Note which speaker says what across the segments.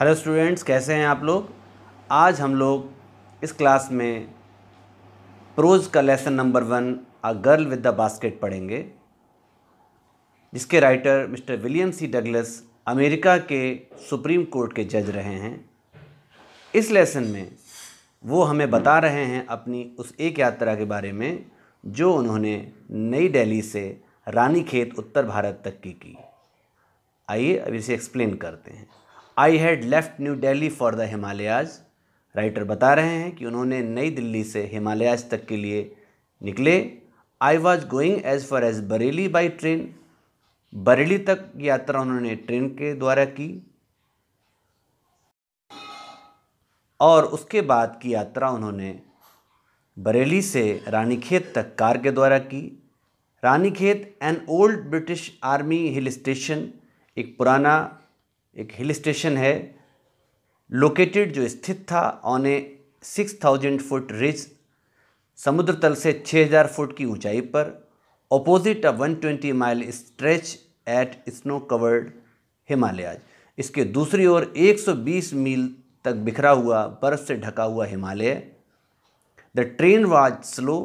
Speaker 1: Hello students कैसे हैं आप लोग आज हम लोग इस क्लास में प्रोज का lesson number one a girl with the basket पढ़ेंगे जिसके writer mister William C Douglas America के सुप्रीम कोर्ट के जज रहे हैं इस लेसन में वो हमें बता रहे हैं अपनी उस एक यात्रा के बारे में जो उन्होंने नई दिल्ली से रानीखेत उत्तर भारत तक की की आइए अब इसे एक्सप्लेन करते हैं I had left New Delhi for the Himalayas writer बता रहे हैं कि उन्होंने नई दिल्ली से हिमालयाज तक के लिए निकले I was going as far as Bareilly by train Bareilly तक यात्रा उन्होंने ट्रेन के द्वारा की और उसके बाद की यात्रा उन्होंने बरेली से रानीखेत तक कार के द्वारा की Ranikhet an old British army hill station एक पुराना एक हिल स्टेशन है लोकेटेड जो स्थित था on a six thousand foot ridge समुद्र तल से छः हज़ार फुट की ऊंचाई पर opposite a twenty mile stretch at snow covered Himalayas इसके दूसरी ओर 120 मील तक बिखरा हुआ बर्फ से ढका हुआ Himalaya the train was slow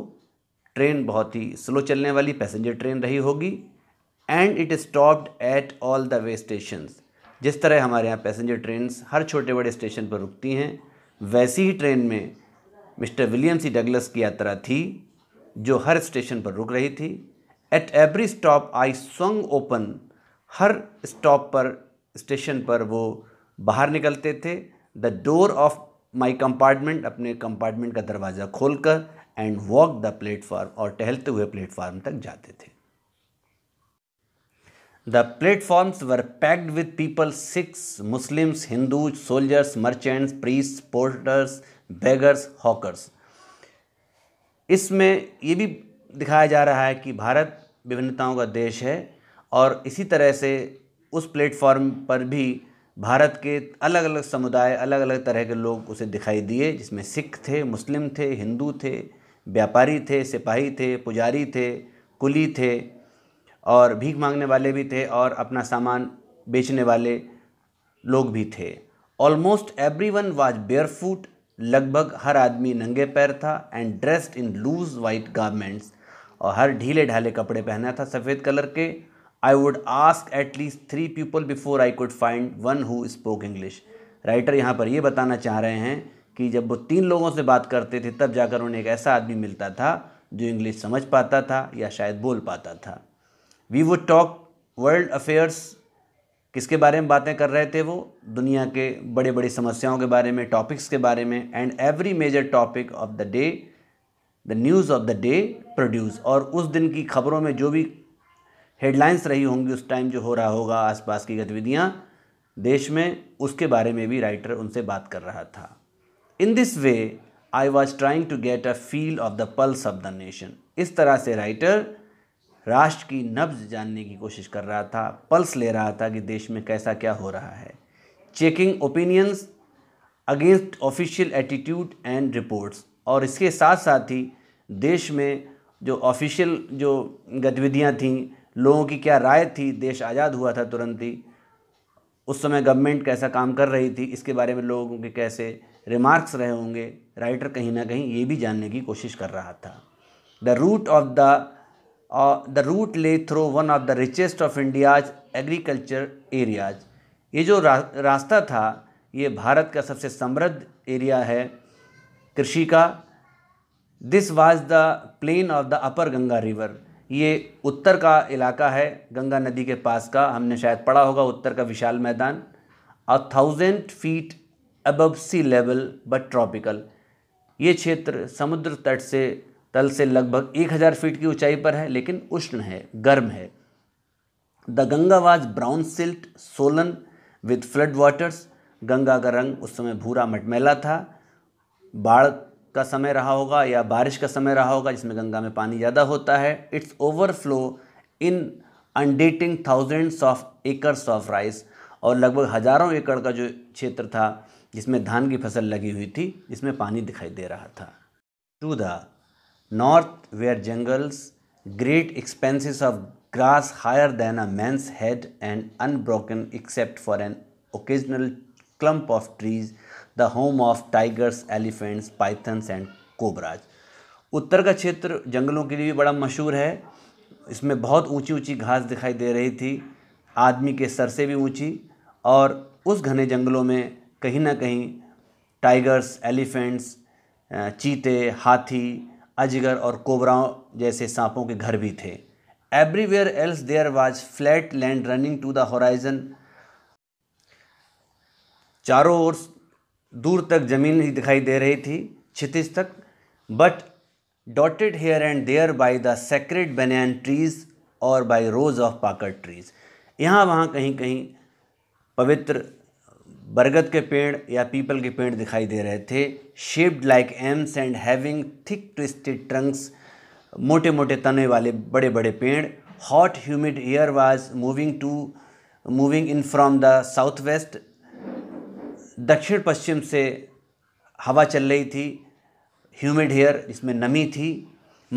Speaker 1: train बहुत ही स्लो चलने वाली पैसेंजर ट्रेन रही होगी and it stopped at all the way stations जिस तरह हमारे यहाँ पैसेंजर ट्रेन हर छोटे बड़े स्टेशन पर रुकती हैं वैसी ही ट्रेन में मिस्टर विलियम सी डगलस की यात्रा थी जो हर स्टेशन पर रुक रही थी at every stop I swung open हर स्टॉप पर स्टेशन पर वो बाहर निकलते थे the door of my compartment अपने कंपार्टमेंट का दरवाज़ा खोलकर एंड वॉक द प्लेटफार्म और टहलते हुए प्लेटफार्म तक जाते थे the platforms were packed with people Sikhs Muslims Hindu soldiers merchants priests porters beggars hawkers इसमें ये भी दिखाया जा रहा है कि भारत विभिन्नताओं का देश है और इसी तरह से उस प्लेटफॉर्म पर भी भारत के अलग अलग समुदाय अलग अलग तरह के लोग उसे दिखाई दिए जिसमें सिख थे मुस्लिम थे हिंदू थे व्यापारी थे सिपाही थे पुजारी थे कुली थे और भीख मांगने वाले भी थे और अपना सामान बेचने वाले लोग भी थे almost everyone was barefoot लगभग हर आदमी नंगे पैर था and dressed in loose white garments और हर ढीले ढाले कपड़े पहना था सफ़ेद कलर के I would ask at least three people before I could find one who spoke English writer यहाँ पर ये बताना चाह रहे हैं कि जब वो तीन लोगों से बात करते थे तब जाकर उन्हें एक ऐसा आदमी मिलता था जो इंग्लिश समझ पाता था या शायद बोल पाता था we would talk world affairs किसके बारे में बातें कर रहे थे वो दुनिया के बड़े बड़ी समस्याओं के बारे में टॉपिक्स के बारे में and every major topic of the day the news of the day produce और उस दिन की खबरों में जो भी हेडलाइंस रही होंगी उस टाइम जो हो रहा होगा आसपास की गतिविधियाँ देश में उसके बारे में भी राइटर उनसे बात कर रहा था in this way I was trying to get a feel of the pulse of the nation इस तरह से राइटर राष्ट्र की नब्ज जानने की कोशिश कर रहा था पल्स ले रहा था कि देश में कैसा क्या हो रहा है checking opinions against official attitude and reports और इसके साथ साथ ही देश में जो ऑफिशियल जो गतिविधियां थीं लोगों की क्या राय थी देश आज़ाद हुआ था तुरंत ही उस समय गवर्नमेंट कैसा काम कर रही थी इसके बारे में लोगों के कैसे रिमार्क्स रहे होंगे राइटर कहीं ना कहीं ये भी जानने की कोशिश कर रहा था द रूट ऑफ द और the route led through one of the richest of India's agriculture areas ये जो रा, रास्ता था ये भारत का सबसे समृद्ध एरिया है कृषि का this was the plain of the upper Ganga river ये उत्तर का इलाका है गंगा नदी के पास का हमने शायद पढ़ा होगा उत्तर का विशाल मैदान a thousand feet above sea level but tropical ये क्षेत्र समुद्र तट से तल से लगभग 1000 फीट की ऊंचाई पर है लेकिन उष्ण है गर्म है the Ganga was brown silt swollen with flood waters Ganga का रंग उस समय भूरा मटमैला था बाढ़ का समय रहा होगा या बारिश का समय रहा होगा जिसमें गंगा में पानी ज़्यादा होता है it's overflow in inundating thousands of acres of rice और लगभग हज़ारों एकड़ का जो क्षेत्र था जिसमें धान की फसल लगी हुई थी इसमें पानी दिखाई दे रहा था to the north were jungles, great expanses of grass higher than a man's head and unbroken except for an occasional clump of trees, the home of tigers, elephants, pythons and cobras. उत्तर का क्षेत्र जंगलों के लिए भी बड़ा मशहूर है इसमें बहुत ऊंची ऊंची घास दिखाई दे रही थी आदमी के सर से भी ऊंची और उस घने जंगलों में कहीं ना कहीं टाइगर्स एलिफेंट्स चीते हाथी अजगर और कोबराओं जैसे सांपों के घर भी थे everywhere else there was flat land running to the horizon चारों ओर दूर तक जमीन ही दिखाई दे रही थी क्षितिज तक but dotted here and there by the sacred banyan trees और by rows of pakar trees यहाँ वहाँ कहीं कहीं पवित्र बरगद के पेड़ या पीपल के पेड़ दिखाई दे रहे थे shaped like arms and having thick twisted trunks मोटे मोटे तने वाले बड़े बड़े पेड़ hot humid air was moving to moving in from the south west दक्षिण पश्चिम से हवा चल रही थी ह्यूमिड हेयर इसमें नमी थी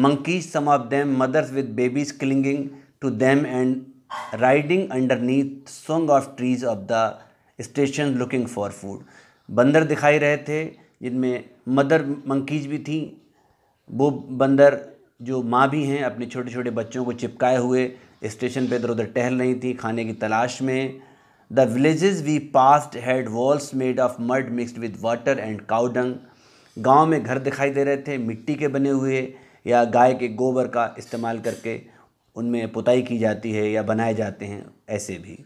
Speaker 1: monkeys some of them mothers with babies clinging to them and riding underneath song of trees of the station looking for food बंदर दिखाई रहे थे जिनमें मदर मंकीज भी थी वो बंदर जो माँ भी हैं अपने छोटे छोटे बच्चों को चिपकाए हुए स्टेशन पे इधर उधर टहल रही थी खाने की तलाश में the villages we passed had walls made of mud mixed with water and cow dung गांव में घर दिखाई दे रहे थे मिट्टी के बने हुए या गाय के गोबर का इस्तेमाल करके उनमें पुताई की जाती है या बनाए जाते हैं ऐसे भी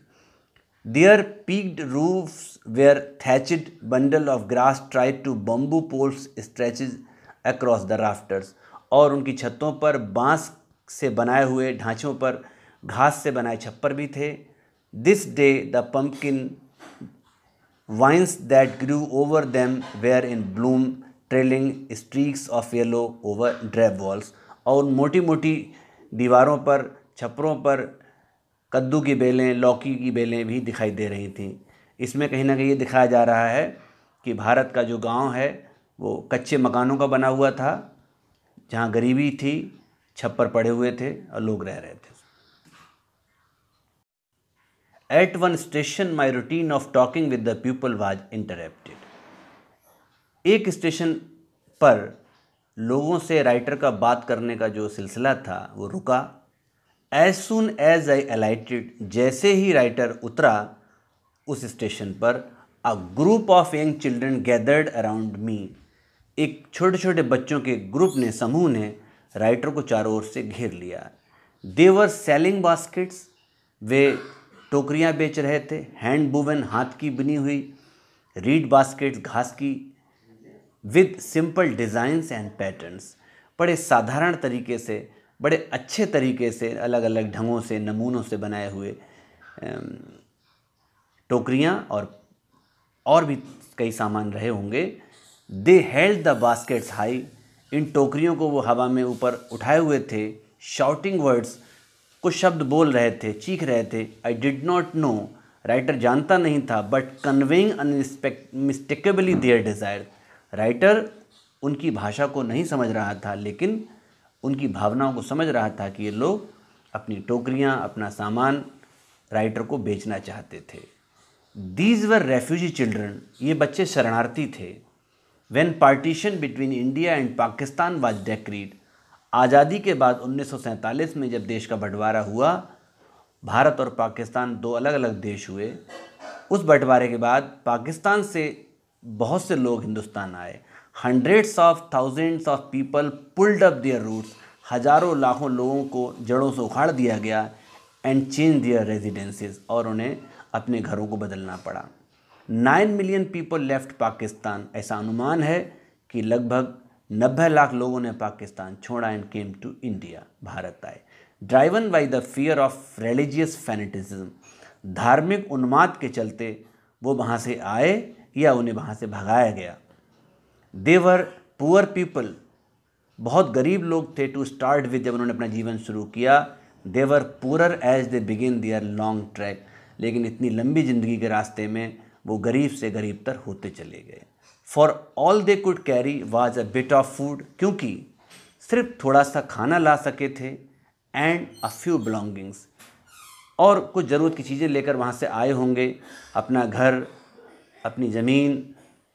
Speaker 1: Their peaked roofs were thatched bundle of grass tied to bamboo poles stretches across the rafters और उनकी छतों पर बांस से बनाए हुए ढांचों पर घास से बनाए छप्पर भी थे this day the pumpkin vines that grew over them were in bloom trailing streaks of yellow over drab walls और मोटी मोटी दीवारों पर छप्परों पर कद्दू की बेलें लौकी की बेलें भी दिखाई दे रही थीं इसमें कहीं ना कहीं ये दिखाया जा रहा है कि भारत का जो गांव है वो कच्चे मकानों का बना हुआ था जहाँ गरीबी थी छप्पर पड़े हुए थे और लोग रह रहे थे at one station my routine of talking with the people was interrupted एक स्टेशन पर लोगों से राइटर का बात करने का जो सिलसिला था वो रुका एज सुन एज आई अलाइटेड जैसे ही राइटर उतरा उस स्टेशन पर a group of young children gathered around me एक छोटे छोटे बच्चों के ग्रुप ने समूह ने राइटर को चारों ओर से घेर लिया देवर सेलिंग बास्केट्स वे टोकरियाँ बेच रहे थे हैंड बुवन हाथ की बनी हुई रीड बास्केट्स घास की with simple designs and patterns बड़े साधारण तरीके से बड़े अच्छे तरीके से अलग अलग ढंगों से नमूनों से बनाए हुए टोकरियाँ और और भी कई सामान रहे होंगे they held the baskets high इन टोकरियों को वो हवा में ऊपर उठाए हुए थे शाउटिंग वर्ड्स कुछ शब्द बोल रहे थे चीख रहे थे I did not know writer जानता नहीं था but conveying mistakably their desire राइटर उनकी भाषा को नहीं समझ रहा था लेकिन उनकी भावनाओं को समझ रहा था कि ये लोग अपनी टोकरियाँ अपना सामान राइटर को बेचना चाहते थे दीज वर रेफ्यूजी चिल्ड्रन ये बच्चे शरणार्थी थे when partition between India and Pakistan was decreed आज़ादी के बाद उन्नीस में जब देश का बंटवारा हुआ भारत और पाकिस्तान दो अलग अलग देश हुए उस बंटवारे के बाद पाकिस्तान से बहुत से लोग हिंदुस्तान आए hundreds of thousands of people pulled up their roots हज़ारों लाखों लोगों को जड़ों से उखाड़ दिया गया एंड चेंज दियर रेजिडेंसीज और उन्हें अपने घरों को बदलना पड़ा nine million people left Pakistan ऐसा अनुमान है कि लगभग नब्बे लाख लोगों ने पाकिस्तान छोड़ा and came to India Bharat आए driven by the fear of religious fanaticism धार्मिक उन्माद के चलते वो वहाँ से आए या उन्हें वहाँ से भगाया गया देवर पुअर पीपल बहुत गरीब लोग थे टू स्टार्ट विद जब उन्होंने अपना जीवन शुरू किया they were poor as they begin their long trek लेकिन इतनी लंबी ज़िंदगी के रास्ते में वो गरीब से गरीब तर होते चले गए for all they could carry was a bit of food क्योंकि सिर्फ थोड़ा सा खाना ला सके थे एंड अ फ्यू बिलोंगिंग्स और कुछ ज़रूरत की चीज़ें लेकर वहाँ से आए होंगे अपना घर अपनी ज़मीन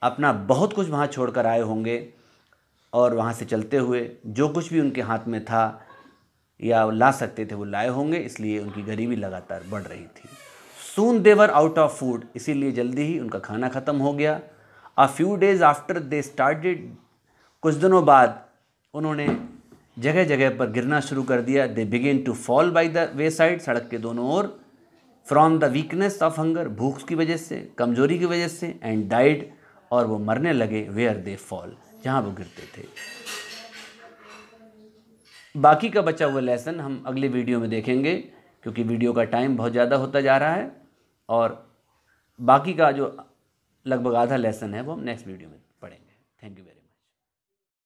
Speaker 1: अपना बहुत कुछ वहाँ छोड़कर आए होंगे और वहाँ से चलते हुए जो कुछ भी उनके हाथ में था या ला सकते थे वो लाए होंगे इसलिए उनकी गरीबी लगातार बढ़ रही थी soon they were out of food इसीलिए जल्दी ही उनका खाना ख़त्म हो गया a few days after they started कुछ दिनों बाद उन्होंने जगह जगह पर गिरना शुरू कर दिया they began to fall by the wayside सड़क के दोनों ओर from the weakness of hunger भूख की वजह से कमजोरी की वजह से एंड डाइट और वो मरने लगे वेयर दे फॉल जहाँ वो गिरते थे बाकी का बचा हुआ लेसन हम अगले वीडियो में देखेंगे क्योंकि वीडियो का टाइम बहुत ज़्यादा होता जा रहा है और बाकी का जो लगभग आधा लेसन है वो हम नेक्स्ट वीडियो में पढ़ेंगे थैंक यू वेरी